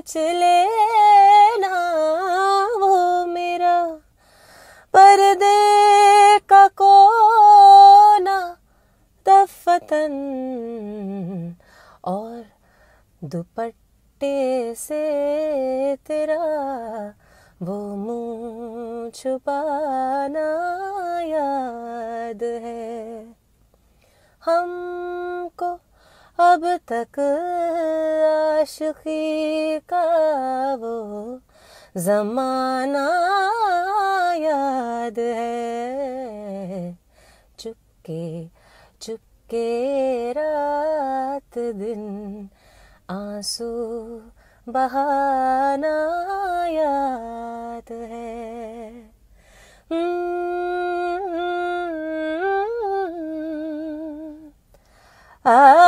सोच लेना वो मेरा पर्दे का कोना दफतन और दुपट्टे से तेरा वो मुँह छुपाना याद है हमको अब तक आशिकी का वो जमाना याद है चुपके चुपके रात दिन आंसू बहाना याद है आ